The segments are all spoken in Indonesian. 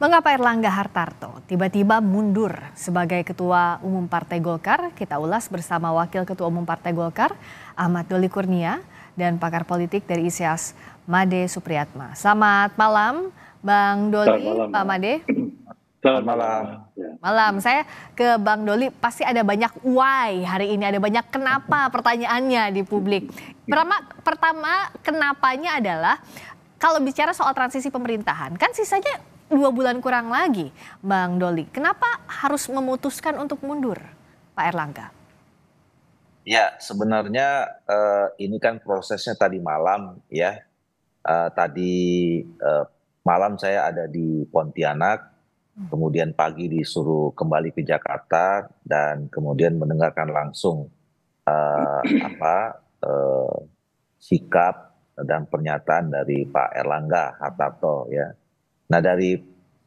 Mengapa Erlangga Hartarto tiba-tiba mundur sebagai Ketua Umum Partai Golkar? Kita ulas bersama Wakil Ketua Umum Partai Golkar, Ahmad Doli Kurnia, dan pakar politik dari ISIAS, e Made Supriyatma. Selamat malam, Bang Doli, Selamat malam. Pak Made. Selamat malam. Ya. Malam, saya ke Bang Doli, pasti ada banyak why hari ini, ada banyak kenapa pertanyaannya di publik. Pertama, pertama kenapanya adalah kalau bicara soal transisi pemerintahan, kan sisanya dua bulan kurang lagi, Bang Doli. Kenapa harus memutuskan untuk mundur, Pak Erlangga? Ya, sebenarnya uh, ini kan prosesnya tadi malam ya. Uh, tadi uh, malam saya ada di Pontianak, kemudian pagi disuruh kembali ke Jakarta dan kemudian mendengarkan langsung uh, apa uh, sikap dan pernyataan dari Pak Erlangga Hartarto ya Nah dari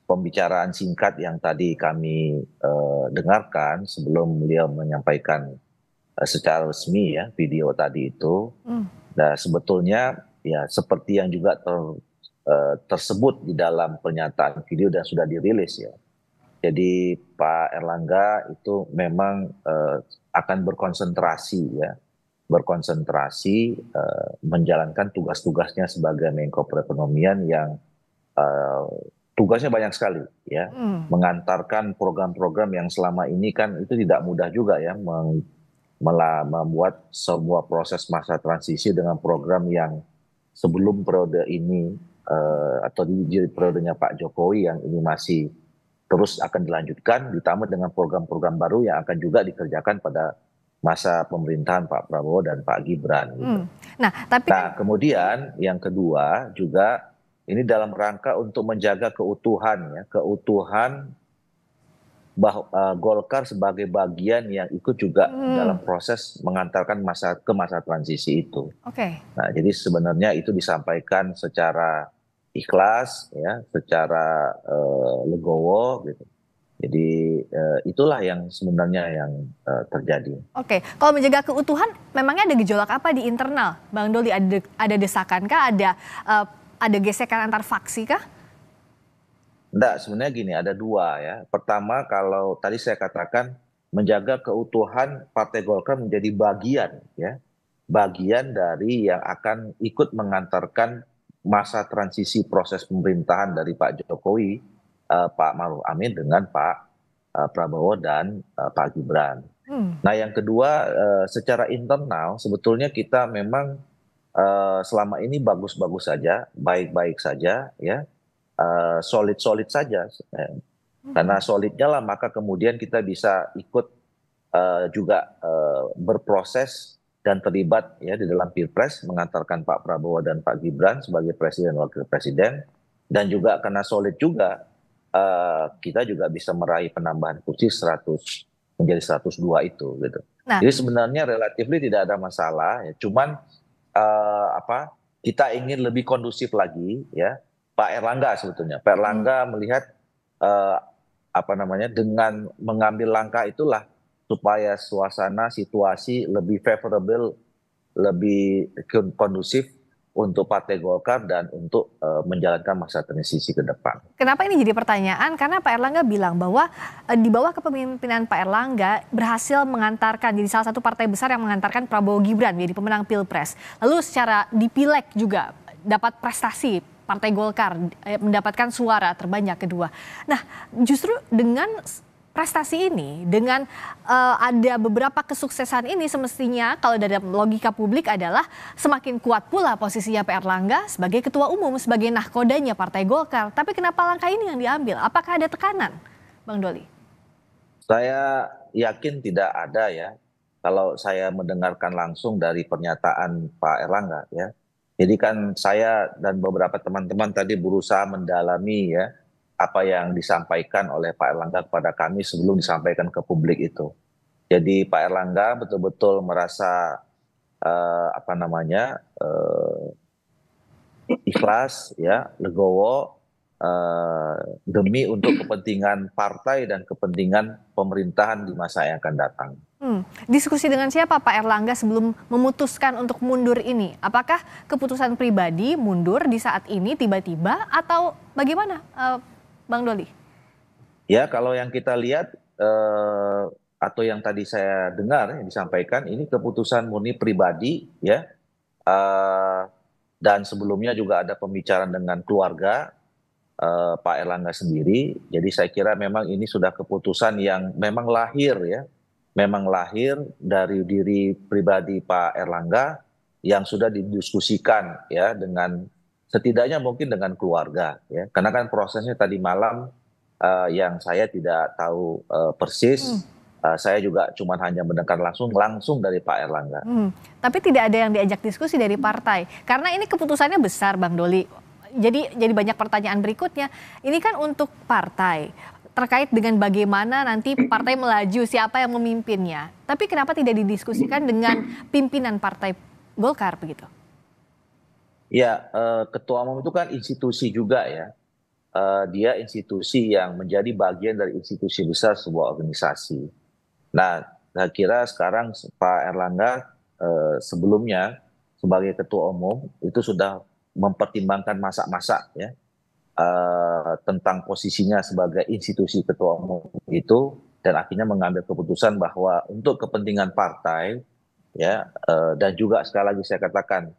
pembicaraan singkat yang tadi kami uh, dengarkan sebelum beliau menyampaikan uh, secara resmi ya video tadi itu, mm. nah sebetulnya ya seperti yang juga ter, uh, tersebut di dalam pernyataan video dan sudah dirilis ya. Jadi Pak Erlangga itu memang uh, akan berkonsentrasi ya, berkonsentrasi uh, menjalankan tugas-tugasnya sebagai Menko Perekonomian yang Eh, tugasnya banyak sekali ya hmm. mengantarkan program-program yang selama ini kan itu tidak mudah juga ya meng, membuat semua proses masa transisi dengan program yang sebelum periode ini uh, atau di, di periodenya Pak Jokowi yang ini masih terus akan dilanjutkan ditambah dengan program-program baru yang akan juga dikerjakan pada masa pemerintahan Pak Prabowo dan Pak Gibran. Gitu. Hmm. Nah, tapi nah, kemudian yang kedua juga ini dalam rangka untuk menjaga keutuhan ya keutuhan bah, uh, Golkar sebagai bagian yang ikut juga hmm. dalam proses mengantarkan masa ke masa transisi itu. Oke. Okay. Nah jadi sebenarnya itu disampaikan secara ikhlas ya secara uh, legowo gitu. Jadi uh, itulah yang sebenarnya yang uh, terjadi. Oke, okay. kalau menjaga keutuhan, memangnya ada gejolak apa di internal, Bang Doli? Ada, ada desakan Ada uh, ada gesekan antar faksi kah? Enggak, sebenarnya gini, ada dua ya. Pertama, kalau tadi saya katakan menjaga keutuhan Partai Golkar menjadi bagian ya, bagian dari yang akan ikut mengantarkan masa transisi proses pemerintahan dari Pak Jokowi, uh, Pak Maruf Amin dengan Pak uh, Prabowo dan uh, Pak Gibran. Hmm. Nah, yang kedua, uh, secara internal sebetulnya kita memang Eh, selama ini bagus-bagus saja, baik-baik saja, ya eh, solid-solid uh, saja. Eh. Karena hmm. solidnya lah, maka kemudian kita bisa ikut uh, juga uh, berproses dan terlibat ya di dalam pilpres mengantarkan Pak Prabowo dan Pak Gibran sebagai presiden wakil presiden dan juga karena solid juga uh, kita juga bisa meraih penambahan kursi 100 menjadi 102 itu gitu. Nah. Jadi sebenarnya relatif tidak ada masalah ya. Cuman Eh, apa kita ingin lebih kondusif lagi ya Pak Erlangga sebetulnya Pak Erlangga hmm. melihat uh, apa namanya dengan mengambil langkah itulah supaya suasana situasi lebih favorable lebih kondusif untuk Partai Golkar dan untuk uh, menjalankan masa transisi ke depan. Kenapa ini jadi pertanyaan? Karena Pak Erlangga bilang bahwa uh, di bawah kepemimpinan Pak Erlangga berhasil mengantarkan jadi salah satu partai besar yang mengantarkan Prabowo Gibran menjadi pemenang Pilpres. Lalu secara dipilek juga dapat prestasi Partai Golkar eh, mendapatkan suara terbanyak kedua. Nah, justru dengan prestasi ini dengan uh, ada beberapa kesuksesan ini semestinya kalau dari logika publik adalah semakin kuat pula posisinya PR Langga sebagai ketua umum sebagai nahkodanya Partai Golkar. Tapi kenapa langkah ini yang diambil? Apakah ada tekanan, Bang Doli? Saya yakin tidak ada ya. Kalau saya mendengarkan langsung dari pernyataan Pak Erlangga ya. Jadi kan saya dan beberapa teman-teman tadi berusaha mendalami ya apa yang disampaikan oleh Pak Erlangga kepada kami sebelum disampaikan ke publik itu. Jadi Pak Erlangga betul-betul merasa uh, apa namanya uh, ikhlas ya legowo uh, demi untuk kepentingan partai dan kepentingan pemerintahan di masa yang akan datang. Hmm. Diskusi dengan siapa Pak Erlangga sebelum memutuskan untuk mundur ini? Apakah keputusan pribadi mundur di saat ini tiba-tiba atau bagaimana uh, Bang Doli? Ya, kalau yang kita lihat eh, atau yang tadi saya dengar yang disampaikan, ini keputusan murni pribadi, ya. Eh, dan sebelumnya juga ada pembicaraan dengan keluarga eh, Pak Erlangga sendiri. Jadi saya kira memang ini sudah keputusan yang memang lahir, ya. Memang lahir dari diri pribadi Pak Erlangga yang sudah didiskusikan ya dengan setidaknya mungkin dengan keluarga ya karena kan prosesnya tadi malam uh, yang saya tidak tahu uh, persis hmm. uh, saya juga cuma hanya mendengar langsung langsung dari Pak Erlangga hmm. tapi tidak ada yang diajak diskusi dari partai karena ini keputusannya besar Bang Doli jadi jadi banyak pertanyaan berikutnya ini kan untuk partai terkait dengan bagaimana nanti partai melaju siapa yang memimpinnya tapi kenapa tidak didiskusikan dengan pimpinan partai Golkar begitu Ya, eh, ketua umum itu kan institusi juga ya. Eh, dia institusi yang menjadi bagian dari institusi besar sebuah organisasi. Nah, saya kira sekarang Pak Erlangga eh, sebelumnya sebagai ketua umum itu sudah mempertimbangkan masa-masa ya tentang posisinya sebagai institusi ketua umum itu dan akhirnya mengambil keputusan bahwa untuk kepentingan partai ya dan juga sekali lagi saya katakan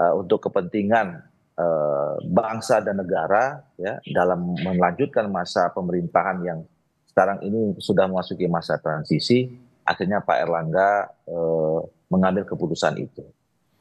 uh, untuk kepentingan uh, bangsa dan negara ya dalam melanjutkan masa pemerintahan yang sekarang ini sudah memasuki masa transisi akhirnya Pak Erlangga uh, mengambil keputusan itu.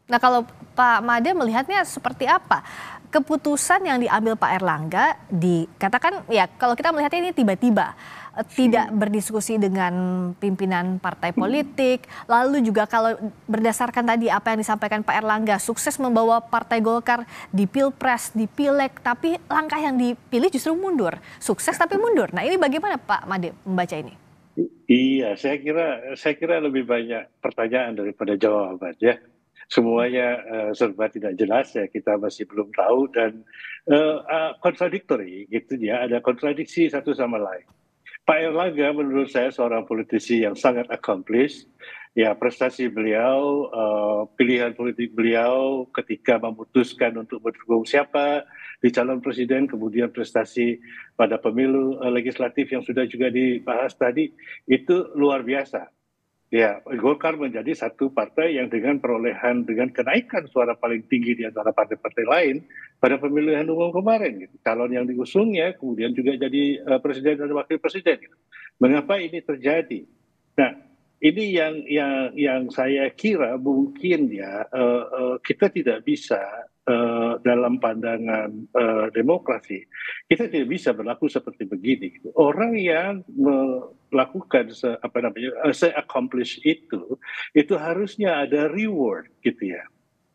Nah kalau Pak Made melihatnya seperti apa? Keputusan yang diambil Pak Erlangga dikatakan ya kalau kita melihatnya ini tiba-tiba eh, tidak hmm. berdiskusi dengan pimpinan partai politik. Lalu juga kalau berdasarkan tadi apa yang disampaikan Pak Erlangga sukses membawa Partai Golkar di Pilpres, di Pileg, tapi langkah yang dipilih justru mundur. Sukses tapi mundur. Nah, ini bagaimana Pak Made membaca ini? Iya, saya kira saya kira lebih banyak pertanyaan daripada jawaban ya semuanya uh, serba tidak jelas ya kita masih belum tahu dan uh, uh, gitu ya ada kontradiksi satu sama lain. Pak Erlangga menurut saya seorang politisi yang sangat accomplished ya prestasi beliau, uh, pilihan politik beliau ketika memutuskan untuk mendukung siapa di calon presiden, kemudian prestasi pada pemilu uh, legislatif yang sudah juga dibahas tadi itu luar biasa. Ya, Golkar menjadi satu partai yang dengan perolehan dengan kenaikan suara paling tinggi di antara partai-partai lain pada pemilihan umum kemarin. Gitu. Calon yang diusungnya kemudian juga jadi uh, presiden dan wakil presiden. Gitu. Mengapa ini terjadi? Nah, ini yang yang yang saya kira mungkin ya uh, uh, kita tidak bisa Eh, dalam pandangan eh, demokrasi kita tidak bisa berlaku seperti begini. Orang yang melakukan se, apa namanya eh, se accomplish itu itu harusnya ada reward gitu ya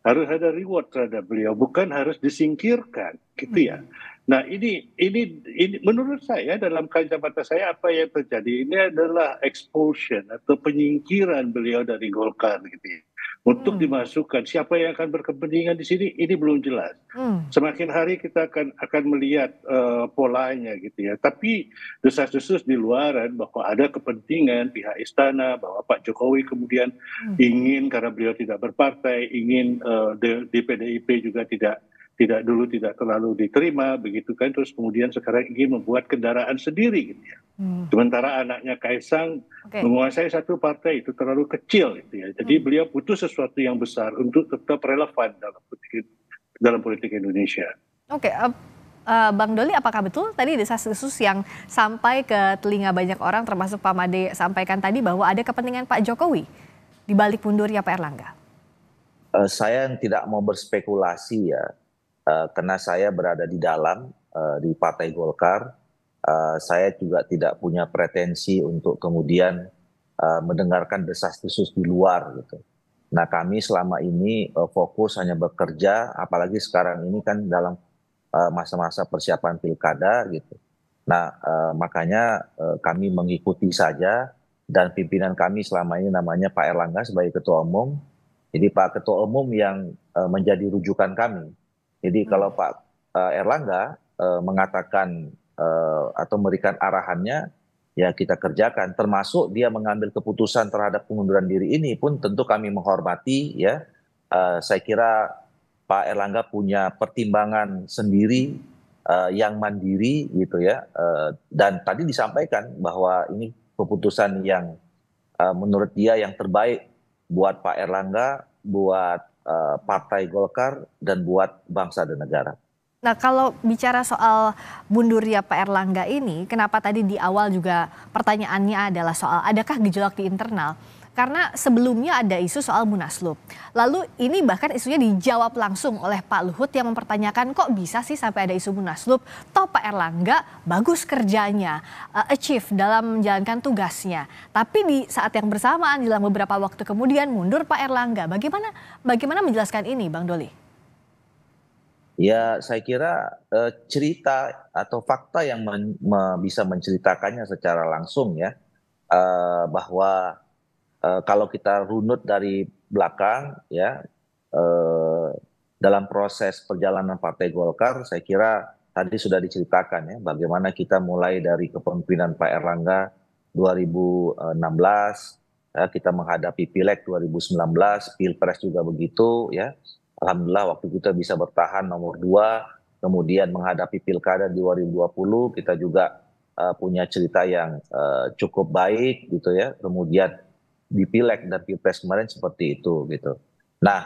harus ada reward terhadap beliau bukan harus disingkirkan gitu ya hmm. nah ini ini ini menurut saya dalam kacamata saya apa yang terjadi ini adalah expulsion atau penyingkiran beliau dari Golkar gitu ya untuk hmm. dimasukkan siapa yang akan berkepentingan di sini ini belum jelas. Hmm. Semakin hari kita akan akan melihat uh, polanya gitu ya. Tapi desas-desus di luaran bahwa ada kepentingan pihak istana bahwa Pak Jokowi kemudian hmm. ingin karena beliau tidak berpartai, ingin uh, di, di PDIP juga tidak tidak dulu tidak terlalu diterima begitu kan terus kemudian sekarang ingin membuat kendaraan sendiri gitu ya. Hmm. Sementara anaknya Kaisang okay. menguasai satu partai itu terlalu kecil gitu ya. Jadi hmm. beliau butuh sesuatu yang besar untuk tetap relevan dalam politik dalam politik Indonesia. Oke, okay, uh, eh, uh, eh, Bang Doli apakah betul tadi desas-desus yang sampai ke telinga banyak orang termasuk Pak Made sampaikan tadi bahwa ada kepentingan Pak Jokowi di balik mundurnya Pak Erlangga? Eh, saya tidak mau berspekulasi ya Eh, karena saya berada di dalam uh, di Partai Golkar, uh, saya juga tidak punya pretensi untuk kemudian uh, mendengarkan desas-desus di luar gitu. Nah kami selama ini uh, fokus hanya bekerja, apalagi sekarang ini kan dalam masa-masa uh, persiapan pilkada gitu. Nah uh, makanya uh, kami mengikuti saja dan pimpinan kami selama ini namanya Pak Erlangga sebagai ketua umum. Jadi Pak Ketua Umum yang menjadi rujukan kami jadi hmm. kalau Pak eh, Erlangga eh, mengatakan eh, atau memberikan arahannya, ya kita kerjakan. Termasuk dia mengambil keputusan terhadap pengunduran diri ini pun tentu kami menghormati. Ya, saya kira Pak Erlangga punya pertimbangan sendiri yang mandiri gitu ya. dan tadi disampaikan bahwa ini keputusan yang menurut dia yang terbaik buat Pak Erlangga, buat Eh, Partai Golkar dan buat bangsa dan negara. Nah kalau bicara soal mundur ya Pak Erlangga ini, kenapa tadi di awal juga pertanyaannya adalah soal adakah gejolak di internal? Karena sebelumnya ada isu soal Munaslup. Lalu ini bahkan isunya dijawab langsung oleh Pak Luhut yang mempertanyakan kok bisa sih sampai ada isu Munaslup. Toh Pak Erlangga bagus kerjanya, uh, achieve dalam menjalankan tugasnya. Tapi di saat yang bersamaan dalam beberapa waktu kemudian mundur Pak Erlangga. Bagaimana bagaimana menjelaskan ini Bang Doli? Ya, saya kira eh, cerita atau fakta yang men, me, bisa menceritakannya secara langsung ya eh, bahwa Eh, kalau kita runut dari belakang ya uh, dalam proses perjalanan Partai Golkar saya kira tadi sudah diceritakan ya bagaimana kita mulai dari kepemimpinan Pak Erlangga 2016 ya, kita menghadapi Pileg 2019 Pilpres juga begitu ya Alhamdulillah waktu kita bisa bertahan nomor dua kemudian menghadapi Pilkada di 2020 kita juga uh, punya cerita yang uh, cukup baik gitu ya kemudian di pileg dan pilpres kemarin seperti itu gitu. Nah,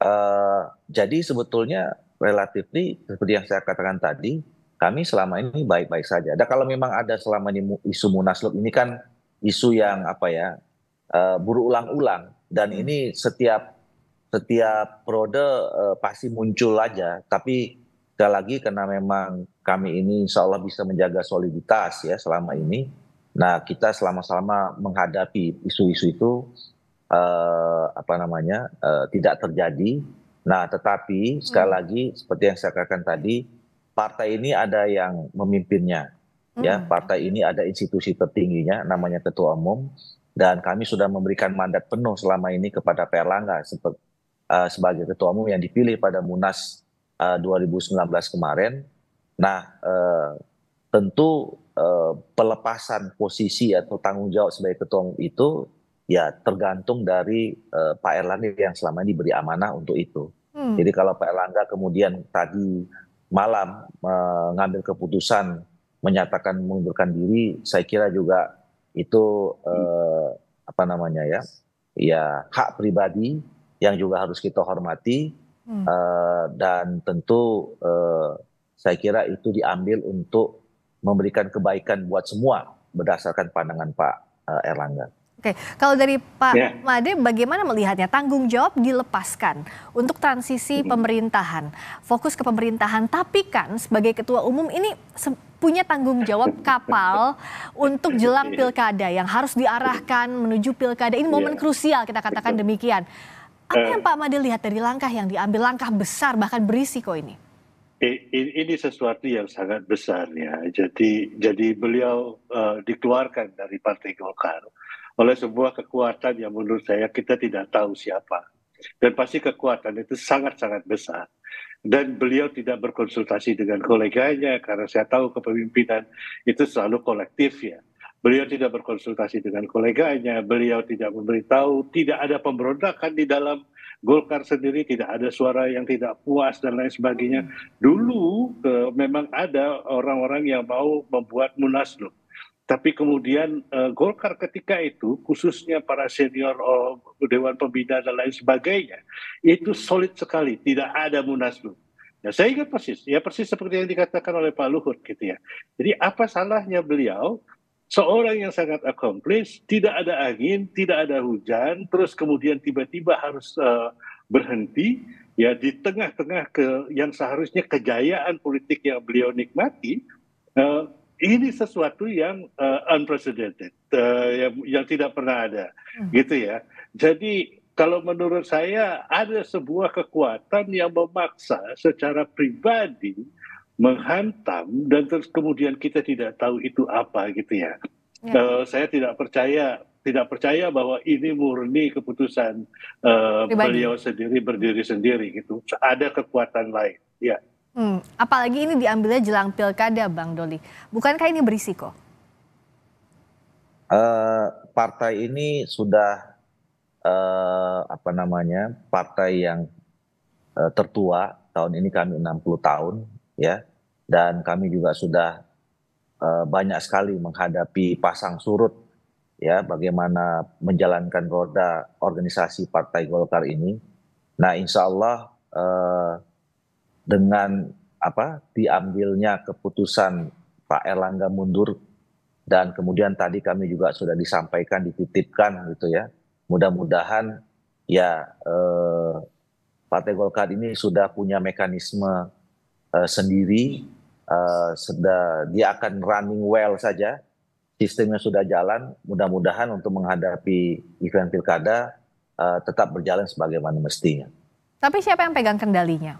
eh, jadi sebetulnya relatif seperti yang saya katakan tadi, kami selama ini baik-baik saja. Dan kalau memang ada selama ini isu munaslup ini kan isu yang apa ya eh, berulang-ulang dan ini setiap setiap periode eh, pasti muncul aja. Tapi sekali lagi karena memang kami ini insya Allah bisa menjaga soliditas ya selama ini Nah, kita selama selama menghadapi isu-isu itu eh, apa namanya eh, tidak terjadi. Nah, tetapi sekali hmm. lagi seperti yang saya katakan tadi, partai ini ada yang memimpinnya, hmm. ya partai ini ada institusi tertingginya, namanya ketua umum, dan kami sudah memberikan mandat penuh selama ini kepada Perlangga seperti, eh, sebagai ketua umum yang dipilih pada munas eh, 2019 kemarin. Nah, eh, tentu Eh, pelepasan posisi atau tanggung jawab sebagai ketua umum itu ya tergantung dari uh, Pak Erlangga yang selama ini beri amanah untuk itu. Hmm. Jadi kalau Pak Erlangga kemudian tadi malam mengambil uh, keputusan menyatakan mengundurkan diri, saya kira juga itu uh, apa namanya ya, ya hak pribadi yang juga harus kita hormati hmm. uh, dan tentu uh, saya kira itu diambil untuk memberikan kebaikan buat semua berdasarkan pandangan Pak eh, Erlangga. Oke, kalau dari Pak yeah. Made bagaimana melihatnya tanggung jawab dilepaskan untuk transisi hmm. pemerintahan, fokus ke pemerintahan. Tapi kan sebagai ketua umum ini punya tanggung jawab kapal untuk jelang iya. pilkada yang harus diarahkan menuju pilkada. Ini momen yeah. krusial kita katakan demikian. Apa eh. yang Pak Made lihat dari langkah yang diambil, langkah besar bahkan berisiko ini? ini sesuatu yang sangat besar ya. Jadi jadi beliau uh, dikeluarkan dari Partai Golkar oleh sebuah kekuatan yang menurut saya kita tidak tahu siapa. Dan pasti kekuatan itu sangat-sangat besar. Dan beliau tidak berkonsultasi dengan koleganya karena saya tahu kepemimpinan itu selalu kolektif ya. Beliau tidak berkonsultasi dengan koleganya, beliau tidak memberitahu, tidak ada pemberontakan di dalam Golkar sendiri tidak ada suara yang tidak puas dan lain sebagainya. Dulu ke, eh, memang ada orang-orang yang mau membuat munaslup. Tapi kemudian uh, Golkar ketika itu, khususnya para senior eh, Dewan Pembina dan lain sebagainya, itu solid sekali, tidak ada munaslup. Ya, nah, saya ingat persis, ya persis seperti yang dikatakan oleh Pak Luhut gitu ya. Jadi apa salahnya beliau seorang yang sangat accomplish, tidak ada angin, tidak ada hujan, terus kemudian tiba-tiba harus uh, berhenti ya di tengah-tengah ke yang seharusnya kejayaan politik yang beliau nikmati uh, ini sesuatu yang uh, unprecedented uh, yang, yang tidak pernah ada hmm. gitu ya. Jadi kalau menurut saya ada sebuah kekuatan yang memaksa secara pribadi menghantam dan terus kemudian kita tidak tahu itu apa gitu ya. ya. Uh, saya tidak percaya tidak percaya bahwa ini murni keputusan uh, beliau sendiri berdiri sendiri gitu. Ada kekuatan lain. Ya. Hmm, apalagi ini diambilnya jelang pilkada, Bang Doli. Bukankah ini berisiko? Uh, partai ini sudah uh, apa namanya partai yang uh, tertua tahun ini kami 60 tahun ya dan kami juga sudah uh, banyak sekali menghadapi pasang surut ya bagaimana menjalankan roda organisasi Partai Golkar ini. Nah, insya Allah uh, dengan apa diambilnya keputusan Pak Erlangga mundur dan kemudian tadi kami juga sudah disampaikan dititipkan gitu ya mudah-mudahan ya eh, Partai Golkar ini sudah punya mekanisme Eh, sendiri, uh, sudah dia akan running well saja, sistemnya sudah jalan, mudah-mudahan untuk menghadapi event pilkada uh, tetap berjalan sebagaimana mestinya. Tapi siapa yang pegang kendalinya?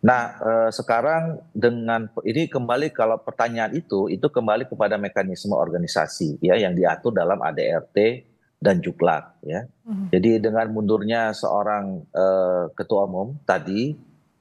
Nah, eh, sekarang dengan ini kembali kalau pertanyaan itu itu kembali kepada mekanisme organisasi ya yang diatur dalam ADRT dan Juklak ya. Mm-hmm. Jadi dengan mundurnya seorang eh, ketua umum tadi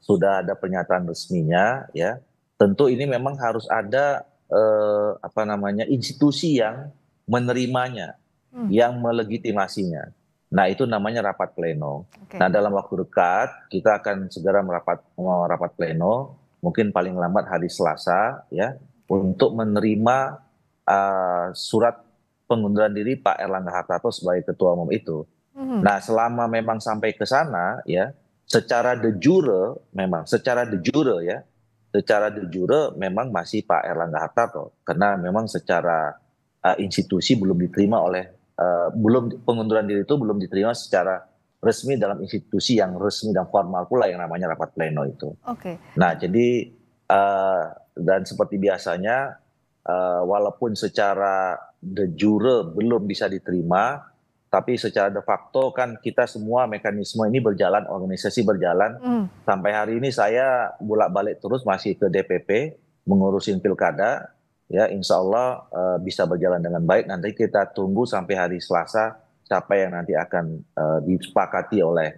sudah ada pernyataan resminya ya tentu ini memang harus ada eh, apa namanya institusi yang menerimanya hmm. yang melegitimasinya nah itu namanya rapat pleno okay. nah dalam waktu dekat kita akan segera merapat rapat pleno mungkin paling lambat hari Selasa ya okay. untuk menerima uh, surat pengunduran diri Pak Erlangga Hartarto sebagai ketua umum itu. -hmm. Nah, selama memang sampai ke sana ya, secara de jure memang secara de jure ya secara de jure memang masih Pak Erlangga Hartarto karena memang secara uh, institusi belum diterima oleh uh, belum pengunduran diri itu belum diterima secara resmi dalam institusi yang resmi dan formal pula yang namanya rapat pleno itu. Oke. Okay. Nah jadi uh, dan seperti biasanya uh, walaupun secara de jure belum bisa diterima tapi secara de facto kan kita semua mekanisme ini berjalan, organisasi berjalan. Mm. Sampai hari ini saya bolak-balik terus masih ke DPP mengurusin pilkada. Ya, insya Allah uh, bisa berjalan dengan baik. Nanti kita tunggu sampai hari Selasa siapa yang nanti akan uh, disepakati oleh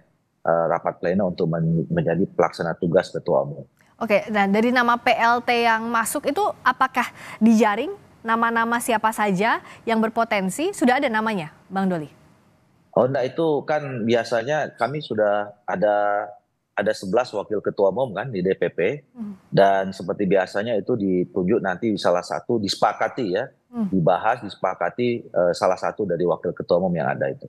uh, rapat pleno untuk men menjadi pelaksana tugas ketua umum. Oke, nah dari nama PLT yang masuk itu apakah dijaring nama-nama siapa saja yang berpotensi? Sudah ada namanya, Bang Doli? Oh enggak itu kan biasanya kami sudah ada ada 11 wakil ketua umum kan di DPP hmm. dan seperti biasanya itu ditunjuk nanti salah satu disepakati ya hmm. dibahas disepakati uh, salah satu dari wakil ketua umum yang ada itu.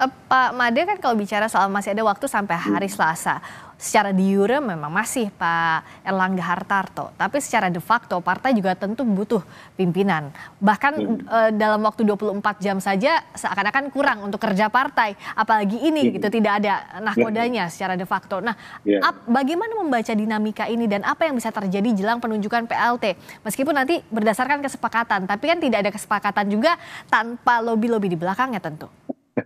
Eh, Pak Made kan kalau bicara soal masih ada waktu sampai hari Selasa. Secara diure memang masih Pak Erlangga Hartarto, tapi secara de facto partai juga tentu butuh pimpinan. Bahkan hmm. eh, dalam waktu 24 jam saja seakan-akan kurang untuk kerja partai, apalagi ini hmm. gitu tidak ada nahkodanya hmm. secara de facto. Nah, yeah. ap, bagaimana membaca dinamika ini dan apa yang bisa terjadi jelang penunjukan PLT? Meskipun nanti berdasarkan kesepakatan, tapi kan tidak ada kesepakatan juga tanpa lobby-lobby di belakangnya tentu.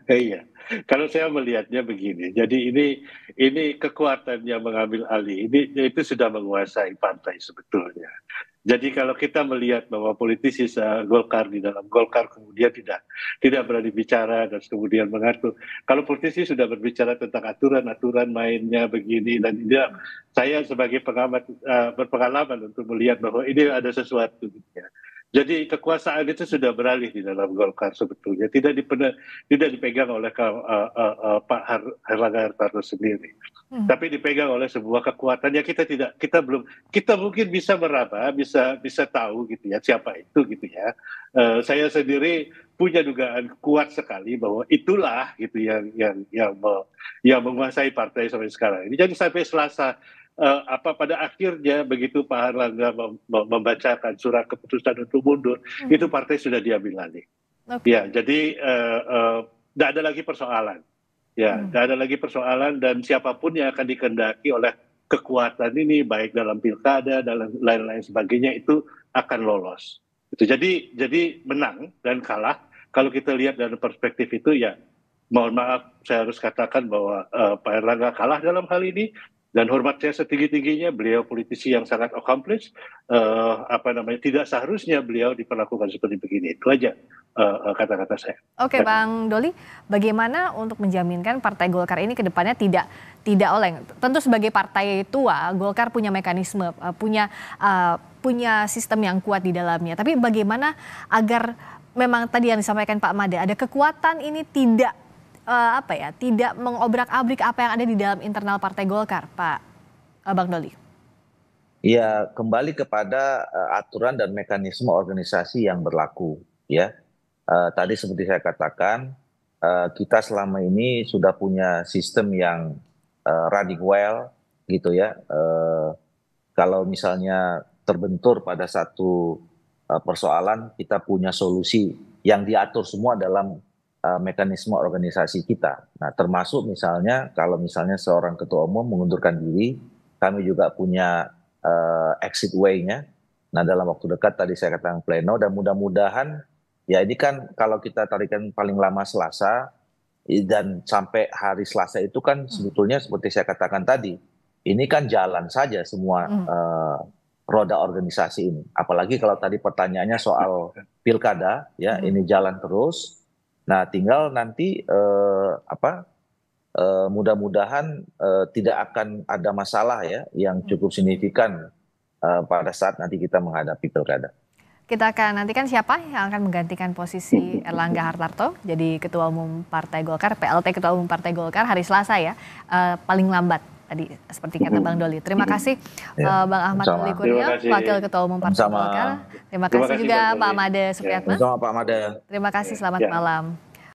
Iya, kalau saya melihatnya begini, jadi ini ini kekuatan yang mengambil alih ini itu sudah menguasai pantai sebetulnya. Jadi kalau kita melihat bahwa politisi Golkar di dalam Golkar kemudian tidak tidak berani bicara dan kemudian mengatur, kalau politisi sudah berbicara tentang aturan-aturan mainnya begini dan ini, saya sebagai pengamat eh, berpengalaman untuk melihat bahwa ini ada sesuatu. Gitu ya. Jadi kekuasaan itu sudah beralih di dalam Golkar sebetulnya, tidak dipenuh, tidak dipegang oleh uh, uh, uh, Pak Har, Herlangga Hartarto sendiri, hmm. tapi dipegang oleh sebuah kekuatan yang kita tidak kita belum kita mungkin bisa meraba, bisa bisa tahu gitu ya siapa itu gitu ya. Uh, saya sendiri punya dugaan kuat sekali bahwa itulah gitu yang yang yang yang menguasai partai sampai sekarang ini. Jadi sampai Selasa uh, apa pada akhirnya begitu Pak Erlangga mem membacakan surat keputusan untuk mundur hmm. itu partai sudah diambil alih. Okay. Ya, jadi tidak uh, uh, ada lagi persoalan. Ya, tidak hmm. ada lagi persoalan dan siapapun yang akan dikendaki oleh kekuatan ini baik dalam pilkada dalam lain-lain sebagainya itu akan lolos. Itu jadi jadi menang dan kalah kalau kita lihat dari perspektif itu ya mohon maaf saya harus katakan bahwa uh, Pak Erlangga kalah dalam hal ini dan hormat saya setinggi-tingginya beliau politisi yang sangat accomplished uh, apa namanya tidak seharusnya beliau diperlakukan seperti begini itu aja eh, eh, kata-kata uh, kata saya. Oke okay, Bang Doli, bagaimana untuk menjaminkan Partai Golkar ini kedepannya tidak tidak oleng? Tentu sebagai partai tua Golkar punya mekanisme punya uh, punya sistem yang kuat di dalamnya. Tapi bagaimana agar memang tadi yang disampaikan Pak Made ada kekuatan ini tidak uh, apa ya tidak mengobrak-abrik apa yang ada di dalam internal Partai Golkar, Pak eh, Bang Doli? Ya kembali kepada uh, aturan dan mekanisme organisasi yang berlaku, ya. Uh, tadi seperti saya katakan, uh, kita selama ini sudah punya sistem yang uh, well gitu ya. Uh, kalau misalnya terbentur pada satu persoalan, kita punya solusi yang diatur semua dalam uh, mekanisme organisasi kita. Nah, termasuk misalnya kalau misalnya seorang ketua umum mengundurkan diri, kami juga punya uh, exit way-nya. Nah, dalam waktu dekat tadi saya katakan pleno dan mudah-mudahan ya ini kan kalau kita tarikan paling lama Selasa dan sampai hari Selasa itu kan hmm. sebetulnya seperti saya katakan tadi, ini kan jalan saja semua hmm. uh, roda organisasi ini. Apalagi kalau tadi pertanyaannya soal pilkada, ya hmm. ini jalan terus nah tinggal nanti eh, apa eh, mudah mudahan eh, tidak akan ada masalah ya yang hmm. cukup signifikan pada saat nanti kita menghadapi pilkada kita akan nantikan siapa yang akan menggantikan posisi Erlangga Hartarto jadi Ketua Umum Partai Golkar, PLT Ketua Umum Partai Golkar hari Selasa ya, uh, paling lambat tadi seperti kata Bang Doli. Terima kasih ya. uh, Bang Ahmad Doli Kurnia, Wakil Ketua Umum Partai Golkar. Terima, Terima kasih juga Pak Made ya, Supriyatna. Ya. kasih, Pak Made. Terima kasih, ya, selamat ya. malam.